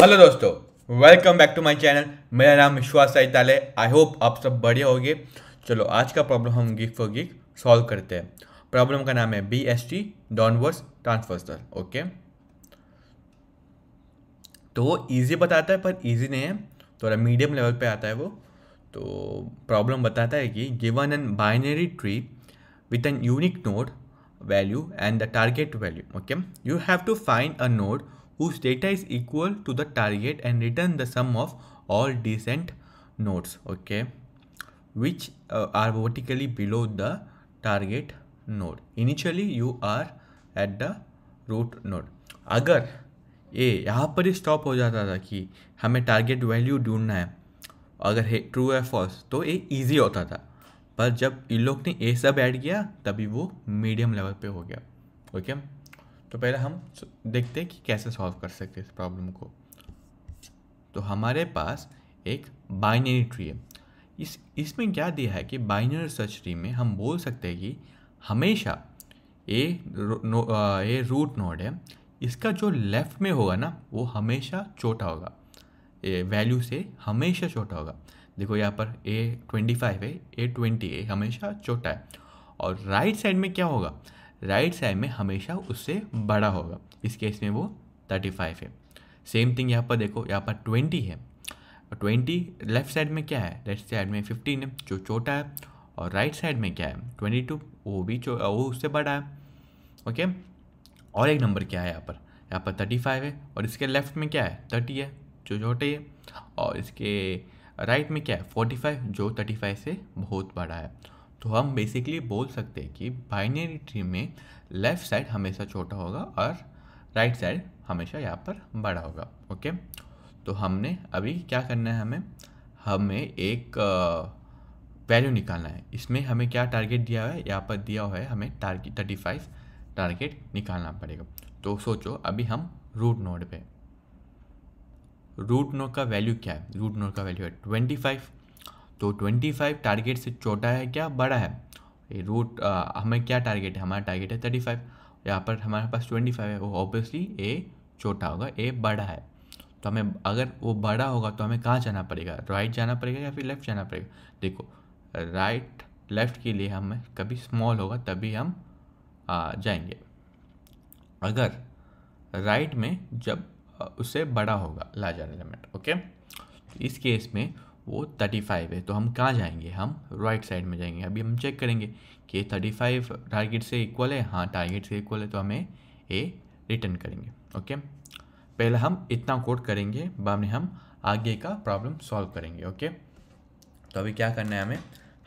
Hello दोस्तों welcome back to my channel मेरा नाम विश्वास साइताल ताले आई होप आप सब बढ़िया होगे चलो आज का प्रॉब्लम हम गिक फॉर गिक सॉल्व करते हैं प्रॉब्लम का नाम है बी एस टी डॉनवर्स ट्रांसफर्सल ओके तो वो ईजी बताता है पर ईजी नहीं है थोड़ा मीडियम लेवल पे आता है वो तो प्रॉब्लम बताता है कि given an binary tree with an unique node value and the target value okay you have to find a node whose data is equal to the target and return the sum of all descent nodes okay which uh, are vertically below the target node initially you are at the root node agar ये यहाँ पर ही stop हो जाता था कि हमें target value ढूंढना है अगर है ट्रू है फॉल्स तो ये इजी होता था पर जब इन लोग ने ये सब ऐड किया तभी वो मीडियम लेवल पे हो गया ओके okay? तो पहले हम देखते हैं कि कैसे सॉल्व कर सकते हैं इस प्रॉब्लम को तो हमारे पास एक बाइनरी ट्री है इस इसमें क्या दिया है कि बाइनरी सर्च ट्री में हम बोल सकते हैं कि हमेशा a no a root node है इसका जो लेफ़्ट में होगा ना वो हमेशा छोटा होगा ए वैल्यू से हमेशा छोटा होगा देखो यहाँ पर ए ट्वेंटी फाइव है ए ट्वेंटी ए हमेशा छोटा है और राइट साइड में क्या होगा राइट साइड में हमेशा उससे बड़ा होगा इस केस में वो थर्टी फाइव है सेम थिंग यहाँ पर देखो यहाँ पर ट्वेंटी है ट्वेंटी लेफ्ट साइड में क्या है लेफ्ट साइड में फिफ्टीन है जो छोटा है और राइट साइड में क्या है ट्वेंटी टू वो भी वो उससे बड़ा है ओके और एक नंबर क्या है यहाँ पर यहाँ पर थर्टी फाइव है और इसके लेफ्ट में क्या है थर्टी है जो छोटे है और इसके राइट में क्या है फोर्टी फाइव जो थर्टी फाइव से बहुत बड़ा है तो हम बेसिकली बोल सकते हैं कि बाइनरी ट्री में लेफ़्ट साइड हमेशा छोटा होगा और राइट साइड हमेशा यहाँ पर बड़ा होगा ओके तो हमने अभी क्या करना है हमें हमें एक वैल्यू निकालना है इसमें हमें क्या टारगेट दिया हुआ है यहाँ पर दिया हुआ है हमें टारगेट थर्टी फाइव टारगेट निकालना पड़ेगा तो सोचो अभी हम रूट नोड पे रूट नोड का वैल्यू क्या है रूट नोड का वैल्यू है ट्वेंटी फाइव तो 25 टारगेट से छोटा है क्या बड़ा है ये रूट हमें क्या टारगेट है हमारा टारगेट है 35 फाइव यहाँ पर हमारे पास 25 है वो ऑब्वियसली ए छोटा होगा ए बड़ा है तो हमें अगर वो बड़ा होगा तो हमें कहाँ जाना पड़ेगा राइट जाना पड़ेगा या फिर लेफ़्ट जाना पड़ेगा देखो राइट लेफ़्ट के लिए हमें कभी स्मॉल होगा तभी हम आ, जाएंगे अगर राइट में जब उसे बड़ा होगा लार्ज एलिमेंट ओके इस केस में वो थर्टी फाइव है तो हम कहाँ जाएंगे हम राइट right साइड में जाएंगे अभी हम चेक करेंगे कि थर्टी फाइव टारगेट से इक्वल है हाँ टारगेट से इक्वल है तो हमें ये रिटर्न करेंगे ओके पहले हम इतना कोड करेंगे बाद में हम आगे का प्रॉब्लम सॉल्व करेंगे ओके तो अभी क्या करना है हमें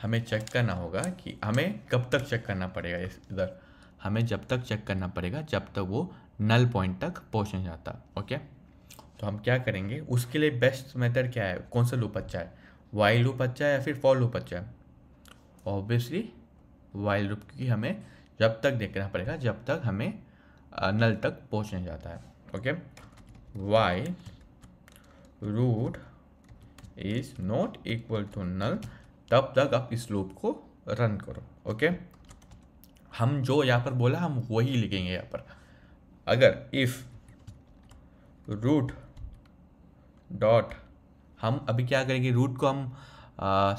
हमें चेक करना होगा कि हमें कब तक चेक करना पड़ेगा इस इधर हमें जब तक चेक करना पड़ेगा जब तक वो नल पॉइंट तक पहुँच जाता ओके तो हम क्या करेंगे उसके लिए बेस्ट मेथड क्या है कौन सा लूप अच्छा है वाइल लूप अच्छा है या फिर फॉल लूप अच्छा है ऑब्वियसली वाइल लूप क्योंकि हमें जब तक देखना पड़ेगा जब तक हमें नल तक पहुंचने जाता है okay while root is not equal to null तब तक आप इस लूप को रन करो ओके हम जो यहाँ पर बोला हम वही लिखेंगे यहाँ पर अगर इफ़ रूट डॉट हम अभी क्या करेंगे रूट को हम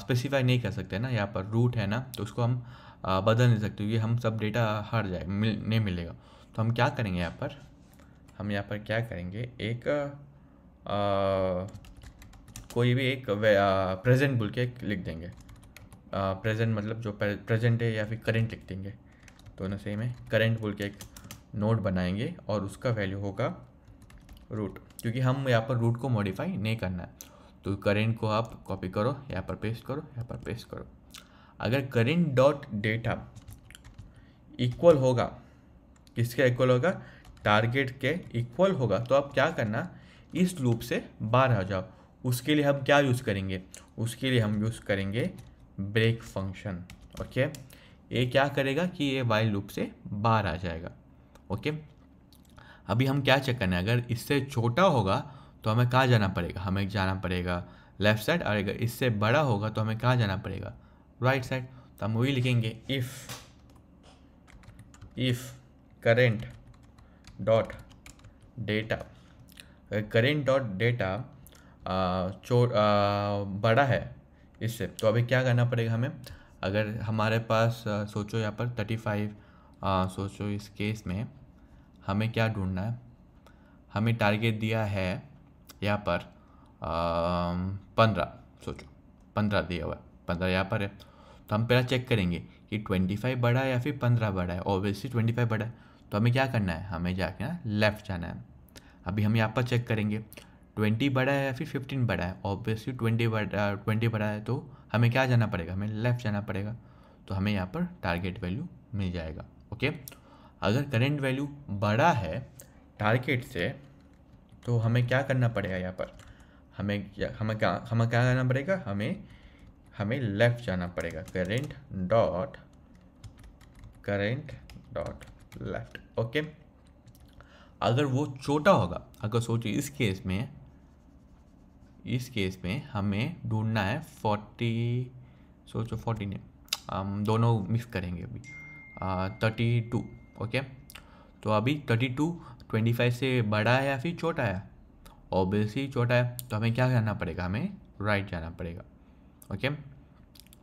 स्पेसिफाई नहीं कर सकते ना यहाँ पर रूट है ना तो उसको हम आ, बदल नहीं सकते क्योंकि हम सब डेटा हार जाए मिल नहीं मिलेगा तो हम क्या करेंगे यहाँ पर हम यहाँ पर क्या करेंगे एक आ, कोई भी एक प्रेजेंट बोल के लिख देंगे प्रेजेंट मतलब जो प्रेजेंट है या फिर करेंट लिख देंगे दोनों तो सेम है करेंट बोल के एक नोड बनाएंगे और उसका वैल्यू होगा रूट क्योंकि हम यहाँ पर रूट को मॉडिफाई नहीं करना है तो करेंट को आप कॉपी करो यहाँ पर पेस्ट करो यहाँ पर पेस्ट करो अगर करेंट डॉट डेटा इक्वल होगा किसके इक्वल होगा टारगेट के इक्वल होगा तो आप क्या करना इस लूप से बाहर आ जाओ उसके लिए हम क्या यूज़ करेंगे उसके लिए हम यूज़ करेंगे ब्रेक फंक्शन ओके ये क्या करेगा कि ये वाइल लूप से बाहर आ जाएगा ओके okay? अभी हम क्या चेक करना है अगर इससे छोटा होगा तो हमें कहाँ जाना पड़ेगा हमें जाना पड़ेगा लेफ्ट साइड और अगर इससे बड़ा होगा तो हमें कहाँ जाना पड़ेगा राइट साइड तो हम वही लिखेंगे if if current dot data current dot data बड़ा है इससे तो अभी क्या करना पड़ेगा हमें अगर हमारे पास सोचो यहाँ पर थर्टी फाइव सोचो इस केस में हमें क्या ढूंढना है हमें टारगेट दिया है यहाँ पर पंद्रह सोचो पंद्रह दिया हुआ है पंद्रह यहाँ पर है तो हम पहला चेक करेंगे कि ट्वेंटी फाइव बड़ा है या फिर पंद्रह बड़ा है ऑब्वियसली ट्वेंटी फाइव बड़ा है तो हमें क्या करना है हमें जाके ना लेफ़्ट जाना है अभी हम यहाँ पर चेक करेंगे ट्वेंटी बड़ा है या फिर फिफ्टीन बड़ा है ऑब्वियसली ट्वेंटी बड़ा ट्वेंटी बड़ा है तो हमें क्या जाना पड़ेगा हमें लेफ़्ट जाना पड़ेगा तो हमें यहाँ पर टारगेट वैल्यू मिल जाएगा ओके अगर करेंट वैल्यू बड़ा है टारगेट से तो हमें क्या करना पड़ेगा यहाँ पर हमें हमें क्या हमें क्या करना पड़ेगा हमें हमें लेफ़्ट जाना पड़ेगा current dot current dot left okay अगर वो छोटा होगा अगर सोचिए इस केस में इस केस में हमें ढूंढना है फोर्टी सोचो फोर्टी नहीं हम दोनों मिक्स करेंगे अभी थर्टी टू ओके तो अभी थर्टी टू ट्वेंटी फाइव से बड़ा है या फिर छोटा है ओबियसली छोटा है तो हमें क्या करना पड़ेगा हमें राइट जाना पड़ेगा ओके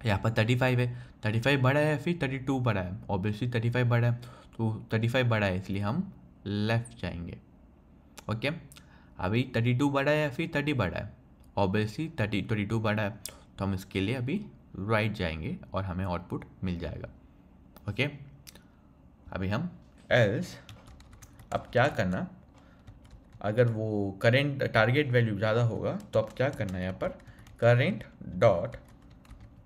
यहाँ पर थर्टी फाइव है थर्टी फाइव बड़ा है या फिर थर्टी टू बड़ा है ओबियसली थर्टी फाइव बड़ा है तो थर्टी फाइव बड़ा है इसलिए हम लेफ़्ट जाएंगे ओके अभी थर्टी टू बड़ा है या फिर थर्टी बड़ा है ओबियसली थर्टी थर्टी टू बड़ा है तो हम इसके लिए अभी राइट जाएंगे और हमें आउटपुट मिल जाएगा ओके अभी हम एल्स अब क्या करना अगर वो करेंट टारगेट वैल्यू ज़्यादा होगा तो अब क्या करना है यहाँ पर करेंट डॉट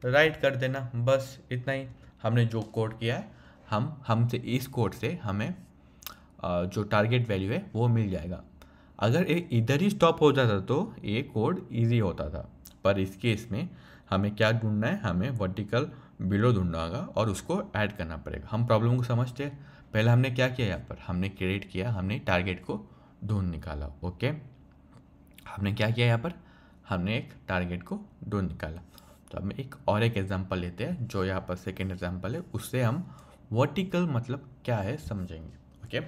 राइट कर देना बस इतना ही हमने जो कोड किया है हम हमसे इस कोड से हमें जो टारगेट वैल्यू है वो मिल जाएगा अगर ये इधर ही स्टॉप हो जाता तो ये कोड इजी होता था पर इस केस में हमें क्या ढूंढना है हमें वर्टिकल बिलो ढूंढना होगा और उसको ऐड करना पड़ेगा हम प्रॉब्लम को समझते हैं पहले हमने क्या किया यहाँ पर हमने क्रिएट किया हमने टारगेट को ढूंढ निकाला ओके हमने क्या किया यहाँ पर हमने एक टारगेट को ढूंढ निकाला तो हम एक और एक एग्जाम्पल लेते हैं जो यहाँ पर सेकेंड एग्जाम्पल है उससे हम वर्टिकल मतलब क्या है समझेंगे ओके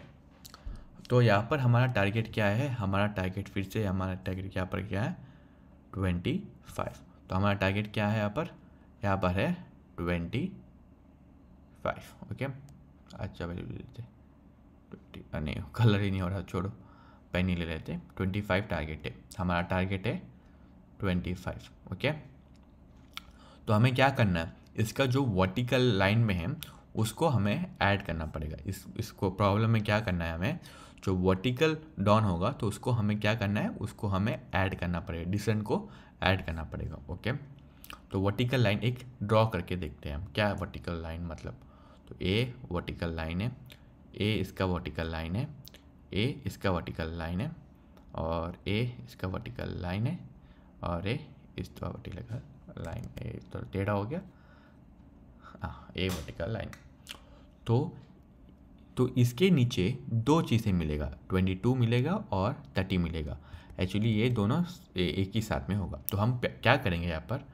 तो यहाँ पर हमारा टारगेट क्या है हमारा टारगेट फिर से हमारा टारगेट यहाँ पर क्या है ट्वेंटी फाइव तो हमारा टारगेट क्या है यहाँ पर यहाँ पर है ट्वेंटी फाइव ओके अच्छा ले लेते ट्वेंटी नहीं कलर ही नहीं हो रहा छोड़ो पेन ही ले लेते ट्वेंटी फाइव टारगेट है हमारा टारगेट है ट्वेंटी फाइव ओके तो हमें क्या करना है इसका जो वर्टिकल लाइन में है उसको हमें ऐड करना पड़ेगा इस इसको प्रॉब्लम में क्या करना है हमें जो वर्टिकल डाउन होगा तो उसको हमें क्या करना है उसको हमें ऐड करना पड़ेगा डिसेंट को ऐड करना पड़ेगा ओके okay? तो वर्टिकल लाइन एक ड्रॉ करके देखते हैं हम क्या है वर्टिकल लाइन मतलब तो ए वर्टिकल लाइन है ए इसका वर्टिकल लाइन है ए इसका वर्टिकल लाइन है और ए इसका वर्टिकल लाइन है और ए इसका वर्टिकल लाइन ए तो टेढ़ा हो गया हाँ ए वर्टिकल लाइन तो तो इसके नीचे दो चीज़ें मिलेगा ट्वेंटी टू मिलेगा और थर्टी मिलेगा एक्चुअली ये दोनों एक ही साथ में होगा तो हम क्या करेंगे यहाँ पर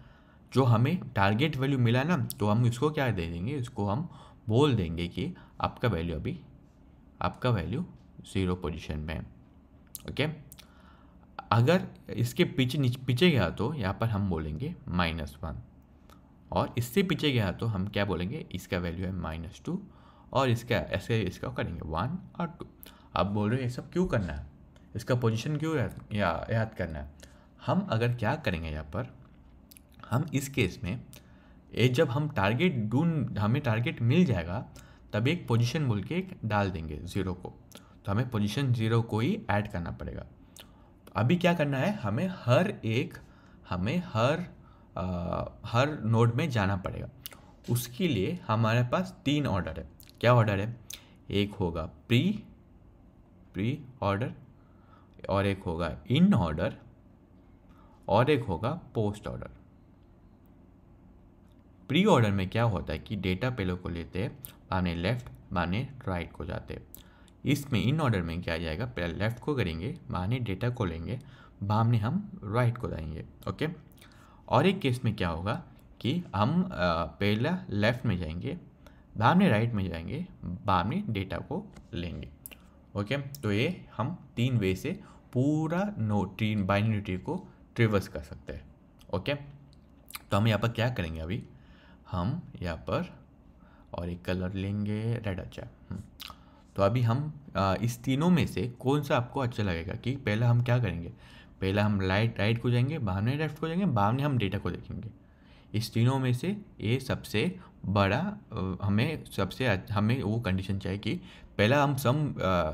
जो हमें टारगेट वैल्यू मिला ना तो हम इसको क्या दे देंगे इसको हम बोल देंगे कि आपका वैल्यू अभी आपका वैल्यू ज़ीरो पोजीशन में है ओके अगर इसके पीछे पीछे गया तो यहाँ पर हम बोलेंगे माइनस वन और इससे पीछे गया तो हम क्या बोलेंगे इसका वैल्यू है माइनस टू और इसका ऐसे इसका करेंगे वन और टू आप बोल रहे हो ये सब क्यों करना है इसका पोजिशन क्यों याद करना है हम अगर क्या करेंगे यहाँ पर हम इस केस में एक जब हम टारगेट डून हमें टारगेट मिल जाएगा तब एक पोजीशन बोल के एक डाल देंगे ज़ीरो को तो हमें पोजीशन ज़ीरो को ही ऐड करना पड़ेगा तो अभी क्या करना है हमें हर एक हमें हर आ, हर नोड में जाना पड़ेगा उसके लिए हमारे पास तीन ऑर्डर है क्या ऑर्डर है एक होगा प्री प्री ऑर्डर और एक होगा इन ऑर्डर और एक होगा पोस्ट ऑर्डर प्री ऑर्डर में क्या होता है कि डेटा पेलो को लेते हैं बाने लेफ्ट बाने राइट को जाते इसमें इन ऑर्डर में क्या आ जाएगा पहले लेफ्ट को करेंगे बाने डेटा को लेंगे बामने हम राइट को जाएंगे ओके और एक केस में क्या होगा कि हम पहला लेफ्ट में जाएंगे बामने राइट में जाएंगे बामने डेटा को लेंगे ओके तो ये हम तीन वे से पूरा नो ट्री बाइनरी ट्री को ट्रिवर्स कर सकते हैं ओके तो हम यहाँ पर क्या करेंगे अभी हम यहाँ पर और एक कलर लेंगे रेड अच्छा हम्म। तो अभी हम इस तीनों में से कौन सा आपको अच्छा लगेगा कि पहला हम क्या करेंगे पहला हम लाइट राइट को जाएंगे में लेफ्ट को जाएंगे में हम डेटा को देखेंगे इस तीनों में से ये सबसे बड़ा हमें सबसे हमें वो कंडीशन चाहिए कि पहला हम सम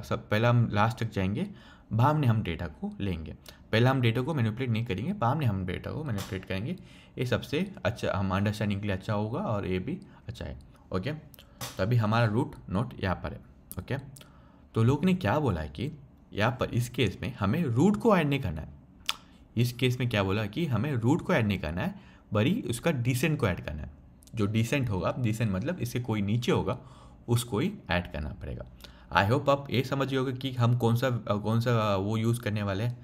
सब पहला हम लास्ट तक जाएंगे बाम ने हम डेटा को लेंगे पहले हम डेटा को मैनिपुलेट नहीं करेंगे बाम ने हम डेटा को मैनिपुलेट करेंगे ये सबसे अच्छा हम अंडरस्टैंडिंग के लिए अच्छा होगा और ये भी अच्छा है ओके तो अभी हमारा रूट नोट यहाँ पर है ओके तो लोग ने क्या बोला है कि यहाँ पर इस केस में हमें रूट को ऐड नहीं करना है इस केस में क्या बोला कि हमें रूट को ऐड नहीं करना है बरी उसका डिसेंट को ऐड करना है जो डिसेंट होगा डिसेंट मतलब इससे कोई नीचे होगा उसको ही ऐड करना पड़ेगा आई होप आप ये समझ गए कि हम कौन सा कौन सा वो यूज़ करने वाले हैं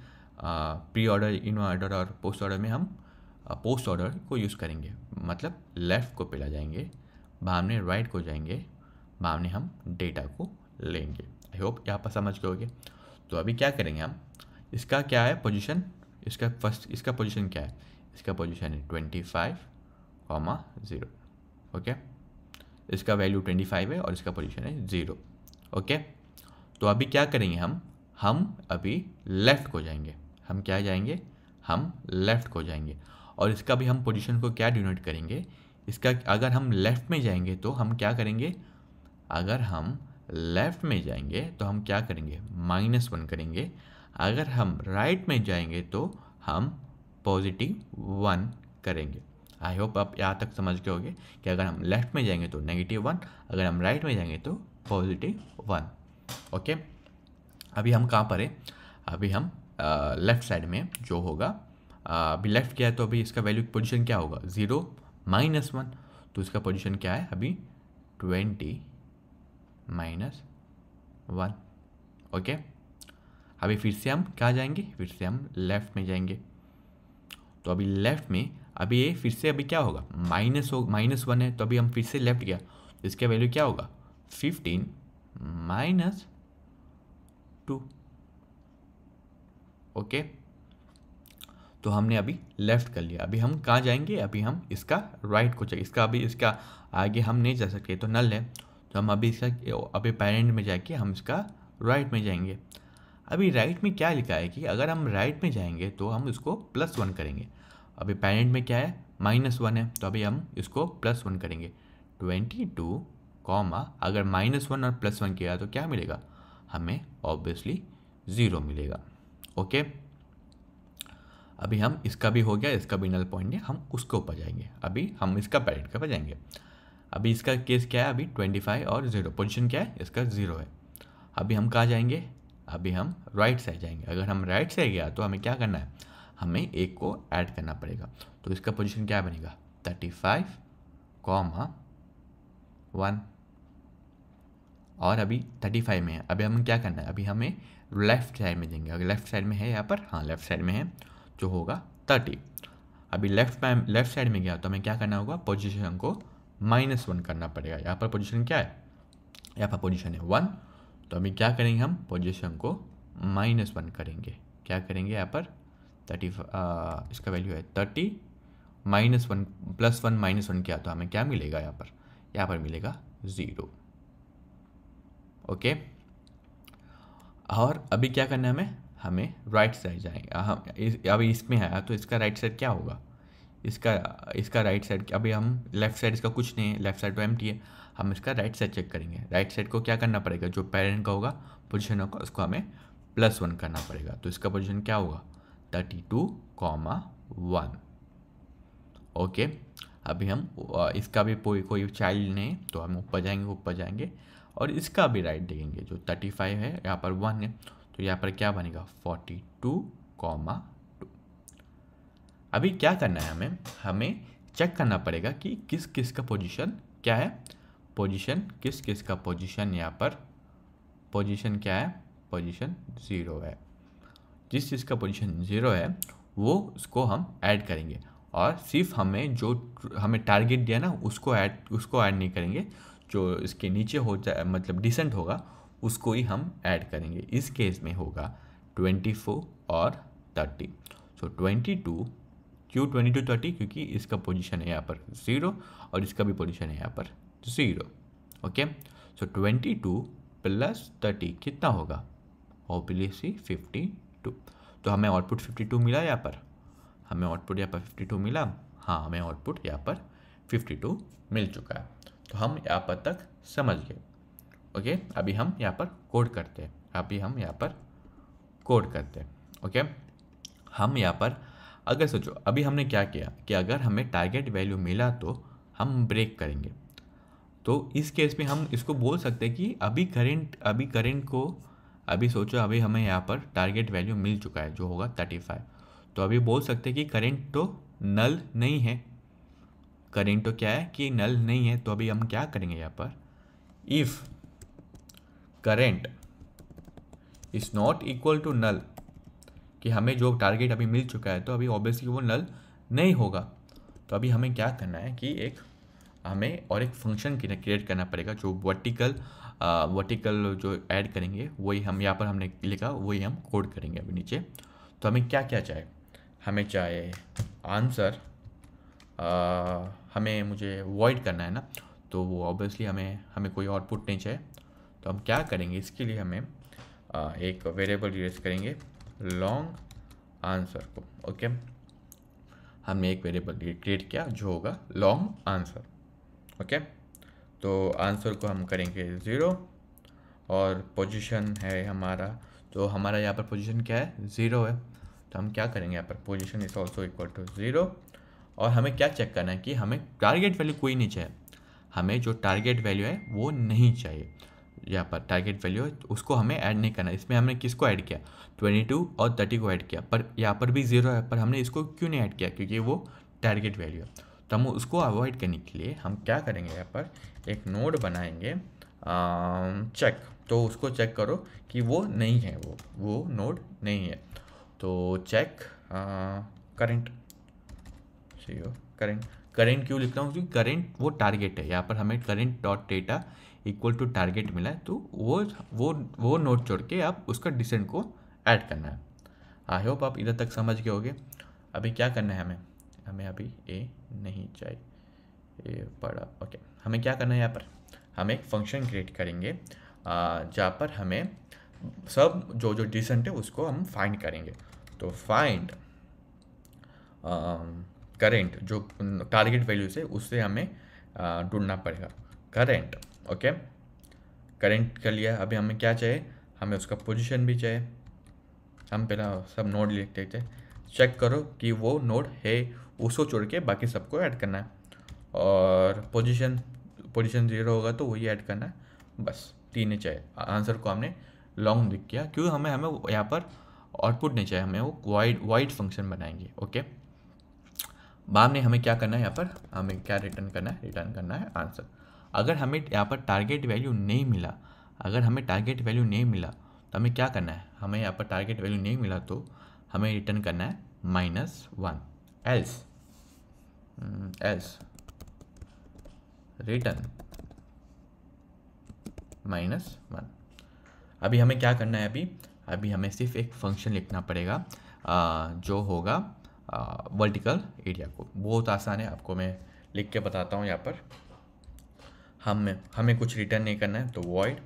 प्री ऑर्डर इन ऑर्डर और पोस्ट ऑर्डर में हम पोस्ट ऑर्डर को यूज़ करेंगे मतलब लेफ़्ट को पिला जाएंगे भावने राइट को जाएंगे भावने हम डेटा को लेंगे आई होप यहाँ पर समझ गए होगे तो अभी क्या करेंगे हम इसका क्या है पोजीशन इसका फर्स्ट इसका पोजीशन क्या है इसका पोजीशन है twenty five comma zero okay इसका वैल्यू ट्वेंटी फाइव है और इसका पोजिशन है ज़ीरो ओके तो अभी क्या करेंगे हम हम अभी लेफ़्ट को जाएंगे हम क्या जाएंगे हम लेफ़्ट को जाएंगे और इसका भी हम पोजीशन को क्या डिनोट करेंगे इसका अगर हम लेफ़्ट में जाएंगे तो हम क्या करेंगे अगर हम लेफ़्ट में जाएंगे तो हम क्या करेंगे माइनस वन करेंगे अगर हम राइट right में जाएंगे तो हम पॉजिटिव वन करेंगे आई होप आप यहाँ तक समझ गए होगे कि अगर हम लेफ़्ट में जाएंगे तो नेगेटिव वन अगर हम राइट right में जाएंगे तो पॉजिटिव वन ओके अभी हम कहाँ पर है अभी हम लेफ़्ट साइड में जो होगा अभी लेफ़्ट क्या है तो अभी इसका वैल्यू पोजिशन क्या होगा ज़ीरो माइनस वन तो इसका पोजिशन क्या है अभी ट्वेंटी माइनस वन ओके अभी फिर से हम कहाँ जाएंगे फिर से हम लेफ़्ट में जाएंगे तो अभी लेफ़्ट में अभी ये फिर से अभी क्या होगा माइनस हो माइनस वन है तो अभी हम फिर से लेफ़्ट गया तो इसका वैल्यू क्या होगा 15 minus 2 ओके तो हमने अभी लेफ़्ट कर लिया अभी हम कहाँ जाएंगे अभी हम इसका राइट right को चाहिए इसका अभी इसका आगे हम नहीं जा सकते तो नल है तो हम अभी इसका अभी पैरेंट में जाके हम इसका राइट right में जाएंगे अभी राइट right में क्या लिखा है कि अगर हम राइट right में जाएंगे तो हम इसको प्लस वन करेंगे अभी पैरेंट में क्या है माइनस वन है तो अभी हम इसको प्लस वन करेंगे ट्वेंटी टू कॉमा अगर माइनस वन और प्लस वन किया तो क्या मिलेगा हमें ऑब्वियसली ज़ीरो मिलेगा ओके अभी हम इसका भी हो गया इसका भी नल पॉइंट है हम उसके ऊपर जाएंगे अभी हम इसका पैरेट के ऊपर जाएंगे अभी इसका केस क्या है अभी ट्वेंटी फाइव और ज़ीरो पोजिशन क्या है इसका ज़ीरो है अभी हम कहाँ जाएंगे अभी हम राइट साइड जाएंगे अगर हम राइट साइड गया तो हमें क्या करना है हमें एक को ऐड करना पड़ेगा तो इसका पोजिशन क्या बनेगा थर्टी फाइव कॉमा वन और अभी थर्टी फाइव में है अभी हमें क्या करना है अभी हमें लेफ़्ट साइड में देंगे अगर लेफ़्ट साइड में है यहाँ पर हाँ लेफ़्ट साइड में है जो होगा थर्टी अभी लेफ़्ट में लेफ़्ट साइड में गया तो हमें क्या करना होगा पोजिशन को माइनस वन करना पड़ेगा यहाँ पर पोजिशन क्या है यहाँ पर पोजिशन है वन तो अभी क्या करेंगे हम पोजिशन को माइनस वन करेंगे क्या करेंगे यहाँ पर थर्टी इसका वैल्यू है thirty minus one plus one minus one क्या तो हमें क्या मिलेगा यहाँ पर यहाँ पर मिलेगा ज़ीरो ओके और अभी क्या करना है हमें हमें राइट साइड जाएंगे हम इस, अभी इसमें आया तो इसका राइट साइड क्या होगा इसका इसका राइट साइड अभी हम लेफ्ट साइड इसका कुछ नहीं है लेफ्ट साइड तो एम है हम इसका राइट साइड चेक करेंगे राइट साइड को क्या करना पड़ेगा जो पेरेंट का होगा पोजिशन होगा उसको हमें प्लस वन करना पड़ेगा तो इसका पोजिशन क्या होगा thirty two comma one okay अभी हम इसका भी कोई कोई चाइल्ड नहीं तो हम ऊपर जाएंगे ऊपर जाएंगे और इसका भी राइट देखेंगे जो थर्टी फाइव है यहाँ पर वन है तो यहाँ पर क्या बनेगा फोर्टी टू कॉमा टू अभी क्या करना है हमें हमें चेक करना पड़ेगा कि किस किस का पोजीशन क्या है पोजीशन किस किस का पोजीशन यहाँ पर पोजीशन क्या है पोजीशन ज़ीरो है जिस चीज़ का पोजीशन ज़ीरो है वो उसको हम ऐड करेंगे और सिर्फ हमें जो हमें टारगेट दिया ना उसको ऐड उसको ऐड नहीं करेंगे जो इसके नीचे हो जाए मतलब डिसेंट होगा उसको ही हम ऐड करेंगे इस केस में होगा ट्वेंटी फोर और थर्टी सो ट्वेंटी टू क्यों ट्वेंटी टू थर्टी क्योंकि इसका पोजीशन है यहाँ पर ज़ीरो और इसका भी पोजीशन है यहाँ पर zero okay so twenty two plus thirty कितना होगा ऑब्वियसली फिफ्टी टू तो हमें आउटपुट फिफ्टी टू मिला यहाँ पर हमें आउटपुट यहाँ पर फिफ्टी टू मिला हाँ हमें आउटपुट यहाँ पर फिफ्टी टू मिल चुका है तो हम यहाँ पर तक समझ गए ओके अभी हम यहाँ पर कोड करते हैं अभी हम यहाँ पर कोड करते हैं ओके हम यहाँ पर अगर सोचो अभी हमने क्या किया कि अगर हमें टारगेट वैल्यू मिला तो हम ब्रेक करेंगे तो इस केस में हम इसको बोल सकते हैं कि अभी करेंट अभी करेंट को अभी सोचो अभी हमें यहाँ पर टारगेट वैल्यू मिल चुका है जो होगा थर्टी फाइव तो अभी बोल सकते हैं कि करेंट तो नल नहीं है करेंट तो क्या है कि नल नहीं है तो अभी हम क्या करेंगे यहाँ पर if current is not equal to null कि हमें जो टारगेट अभी मिल चुका है तो अभी ऑब्वियसली वो नल नहीं होगा तो अभी हमें क्या करना है कि एक हमें और एक फंक्शन क्रिएट करना पड़ेगा जो वर्टिकल वर्टिकल जो ऐड करेंगे वही हम यहाँ पर हमने लिखा वही हम कोड करेंगे अभी नीचे तो हमें क्या क्या चाहिए हमें चाहिए आंसर हमें मुझे अवॉइड करना है ना तो वो ऑब्वियसली हमें हमें कोई आउटपुट नहीं चाहिए तो हम क्या करेंगे इसके लिए हमें आ, एक वेरिएबल यूज करेंगे लॉन्ग आंसर को ओके हमने एक वेरिएबल क्रिएट किया जो होगा लॉन्ग आंसर ओके तो आंसर को हम करेंगे ज़ीरो और पोजीशन है हमारा तो हमारा यहाँ पर पोजीशन क्या है ज़ीरो है तो हम क्या करेंगे यहाँ पर position is also equal to zero और हमें क्या चेक करना है कि हमें टारगेट वैल्यू कोई नहीं चाहिए हमें जो टारगेट वैल्यू है वो नहीं चाहिए यहाँ पर टारगेट वैल्यू है तो उसको हमें ऐड नहीं करना इसमें हमने किसको ऐड किया 22 और 30 को ऐड किया पर यहाँ पर भी जीरो है पर हमने इसको क्यों नहीं ऐड किया क्योंकि वो टारगेट वैल्यू है तो हम उसको अवॉइड करने के लिए हम क्या करेंगे यहाँ पर एक नोड बनाएंगे चेक तो उसको चेक करो कि वो नहीं है वो वो नोड नहीं है तो चेक करंट सही हो करंट करेंट क्यों लिखता हूँ क्योंकि करेंट वो टारगेट है यहाँ पर हमें current dot data equal to target मिला है तो वो वो वो नोट छोड़ के आप उसका डिसेंट को ऐड करना है आई होप आप इधर तक समझ गए होगे अभी क्या करना है हमें हमें अभी ए नहीं चाहिए ए बड़ा ओके हमें क्या करना है यहाँ पर हम एक फंक्शन क्रिएट करेंगे uh, जहाँ पर हमें सब जो जो डिसेंट है उसको हम फाइंड करेंगे तो फाइंड करेंट जो टारगेट वैल्यू से उससे हमें uh, ढूंढना पड़ेगा करेंट ओके करेंट कर लिया अभी हमें क्या चाहिए हमें उसका पोजीशन भी चाहिए हम पहला सब नोड लिखते थे चेक करो कि वो नोड है उसको छोड़ के बाकी सबको ऐड करना है और पोजीशन पोजीशन जीरो होगा तो वही ऐड करना है बस तीन ही चाहिए आंसर को हमने लॉन्ग लिख किया क्योंकि हमें हमें यहाँ पर आउटपुट नहीं चाहिए हमें वो वाइड वाइड फंक्शन बनाएंगे ओके बाद में हमें क्या करना है यहाँ पर हमें क्या रिटर्न करना है रिटर्न करना है आंसर अगर हमें यहाँ पर टारगेट वैल्यू नहीं मिला अगर हमें टारगेट वैल्यू नहीं मिला तो हमें क्या करना है हमें यहाँ पर टारगेट वैल्यू नहीं मिला तो हमें रिटर्न करना है minus one else else return minus one अभी हमें क्या करना है अभी अभी हमें सिर्फ एक फंक्शन लिखना पड़ेगा जो होगा वर्टिकल एरिया को बहुत आसान है आपको मैं लिख के बताता हूँ यहाँ पर हम हमें कुछ रिटर्न नहीं करना है तो वॉइड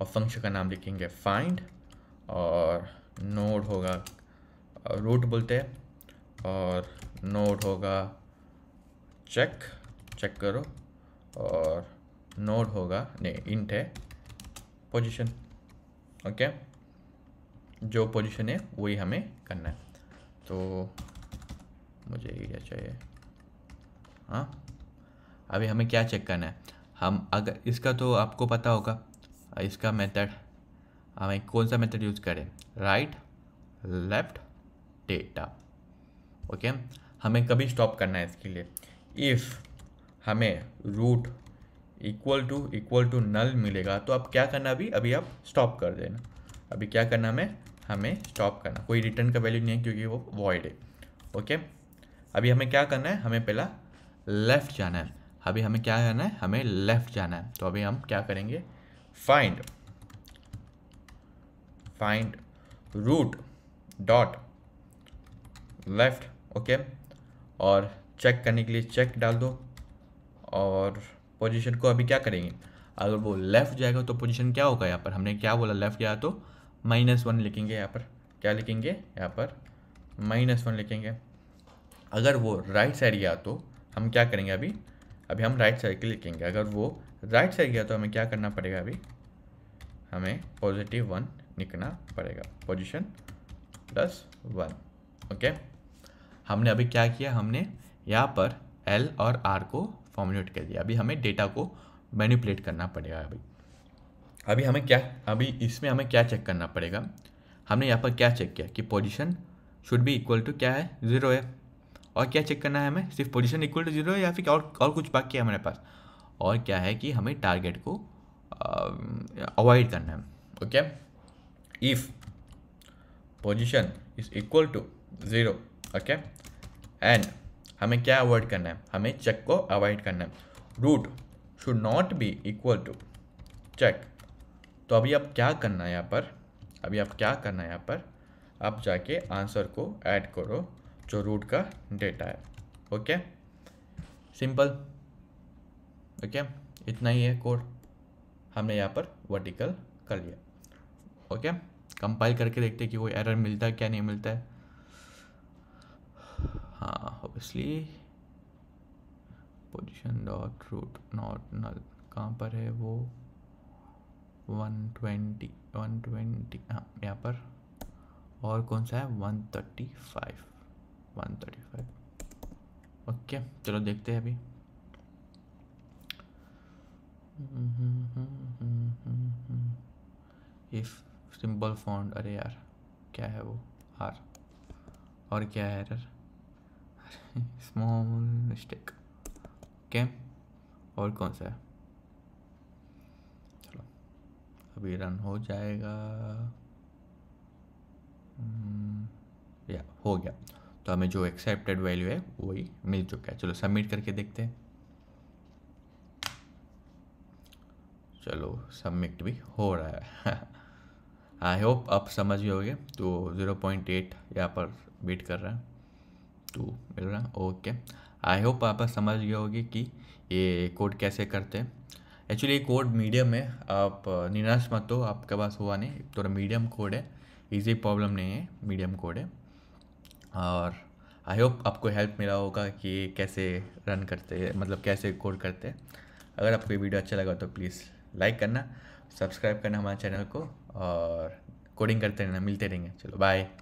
और फंक्शन का नाम लिखेंगे फाइंड और नोड होगा रूट बोलते हैं और नोड होगा चेक चेक करो और नोड होगा नहीं इंट है पोजिशन ओके okay? जो पोजीशन है वही हमें करना है तो मुझे एरिया चाहिए हाँ अभी हमें क्या चेक करना है हम अगर इसका तो आपको पता होगा इसका मेथड हमें कौन सा मेथड यूज़ करें राइट लेफ्ट डेटा ओके हमें कभी स्टॉप करना है इसके लिए इफ़ हमें root equal to equal to null मिलेगा तो अब क्या करना अभी अभी आप स्टॉप कर देना अभी क्या करना हमें हमें स्टॉप करना कोई रिटर्न का वैल्यू नहीं है क्योंकि वो वॉइड है ओके अभी हमें क्या करना है हमें पहला लेफ़्ट जाना है अभी हमें क्या करना है हमें लेफ़्ट जाना है तो अभी हम क्या करेंगे find find root dot left okay और चेक करने के लिए चेक डाल दो और पोजीशन को अभी क्या करेंगे अगर वो लेफ़्ट जाएगा तो पोजीशन क्या होगा यहाँ पर हमने क्या बोला लेफ़्ट गया तो माइनस वन लिखेंगे यहाँ पर क्या लिखेंगे यहाँ पर माइनस वन लिखेंगे अगर वो राइट साइड गया तो हम क्या करेंगे अभी अभी हम राइट साइड के लिखेंगे अगर वो राइट साइड गया तो हमें क्या करना पड़ेगा अभी हमें पॉजिटिव वन लिखना पड़ेगा पोजिशन प्लस वन ओके हमने अभी क्या किया हमने यहाँ पर एल और आर को फॉर्मुलेट कर दिया अभी हमें डेटा को मैनिपुलेट करना पड़ेगा अभी अभी हमें क्या अभी इसमें हमें क्या चेक करना पड़ेगा हमने यहाँ पर क्या चेक किया कि position should be equal to क्या है ज़ीरो है और क्या चेक करना है हमें सिर्फ पोजीशन इक्वल टू ज़ीरो है या फिर और और कुछ बाकी है हमारे पास और क्या है कि हमें टारगेट को अवॉइड करना है okay if position is equal to zero okay and हमें क्या अवॉइड करना है हमें चेक को अवॉइड करना है root should not be equal to check तो अभी आप क्या करना है यहाँ पर अभी आप क्या करना है यहाँ पर आप जाके आंसर को ऐड करो जो रूट का डेटा है ओके सिंपल ओके इतना ही है कोड हमने यहाँ पर वर्टिकल कर लिया ओके कंपाइल करके देखते हैं कि कोई एरर मिलता है क्या नहीं मिलता है हाँ obviously position dot root not null कहाँ पर है वो वन ट्वेंटी वन ट्वेंटी हाँ यहाँ पर और कौन सा है one thirty five one thirty five okay चलो देखते हैं अभी इफ सिंपल फॉन्ड अरे यार क्या है वो आर और क्या है एरर स्मॉल मिस्टेक ओके और कौन सा है अभी रन हो जाएगा या hmm, हो गया तो हमें जो एक्सेप्टेड वैल्यू है वही मिल चुका है चलो सबमिट करके देखते हैं चलो सबमिट भी हो रहा है आई होप आप समझ गए होगे तो ज़ीरो पॉइंट एट यहाँ पर वेट कर रहा है तो मिल रहा ओके आई होप आप समझ गए होगे कि ये कोड कैसे करते हैं एक्चुअली कोड मीडियम है आप निराश मत हो आपके पास हुआ नहीं थोड़ा मीडियम कोड है इजी प्रॉब्लम नहीं है मीडियम कोड है और आई होप आपको हेल्प मिला होगा कि कैसे रन करते हैं मतलब कैसे कोड करते हैं अगर आपको ये वीडियो अच्छा लगा तो प्लीज़ लाइक करना सब्सक्राइब करना हमारे चैनल को और कोडिंग करते रहना मिलते रहेंगे चलो बाय